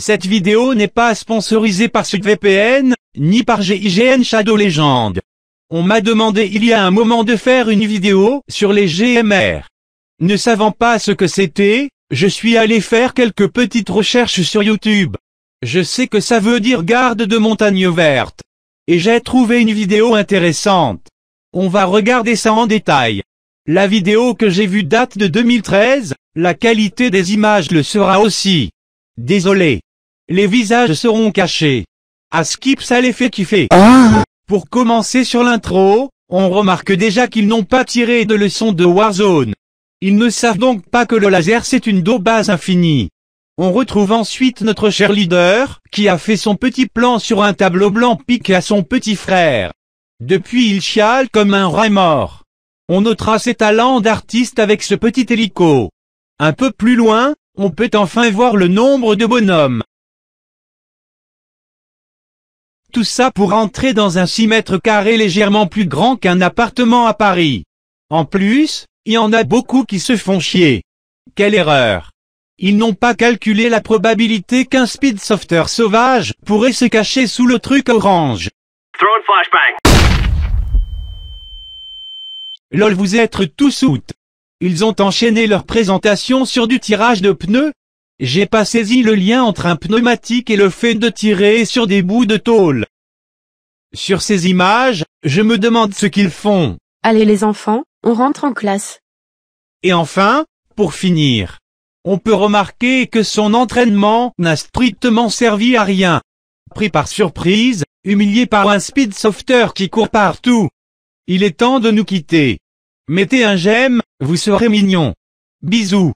Cette vidéo n'est pas sponsorisée par SudVPN, ni par GIGN Shadow Legend. On m'a demandé il y a un moment de faire une vidéo sur les GMR. Ne savant pas ce que c'était, je suis allé faire quelques petites recherches sur YouTube. Je sais que ça veut dire garde de montagne verte. Et j'ai trouvé une vidéo intéressante. On va regarder ça en détail. La vidéo que j'ai vue date de 2013, la qualité des images le sera aussi. Désolé. Les visages seront cachés. À Skip ça les fait kiffer. Ah. Pour commencer sur l'intro, on remarque déjà qu'ils n'ont pas tiré de leçon de Warzone. Ils ne savent donc pas que le laser c'est une base infinie. On retrouve ensuite notre cher leader, qui a fait son petit plan sur un tableau blanc piqué à son petit frère. Depuis il chiale comme un rat mort. On notera ses talents d'artiste avec ce petit hélico. Un peu plus loin, on peut enfin voir le nombre de bonhommes. Tout ça pour entrer dans un 6 mètres carrés légèrement plus grand qu'un appartement à Paris. En plus, il y en a beaucoup qui se font chier. Quelle erreur ils n'ont pas calculé la probabilité qu'un speedsofter sauvage pourrait se cacher sous le truc orange. LOL vous êtes tous out. Ils ont enchaîné leur présentation sur du tirage de pneus. J'ai pas saisi le lien entre un pneumatique et le fait de tirer sur des bouts de tôle. Sur ces images, je me demande ce qu'ils font. Allez les enfants, on rentre en classe. Et enfin, pour finir, on peut remarquer que son entraînement n'a strictement servi à rien. Pris par surprise, humilié par un speed softer qui court partout. Il est temps de nous quitter. Mettez un j'aime, vous serez mignon. Bisous.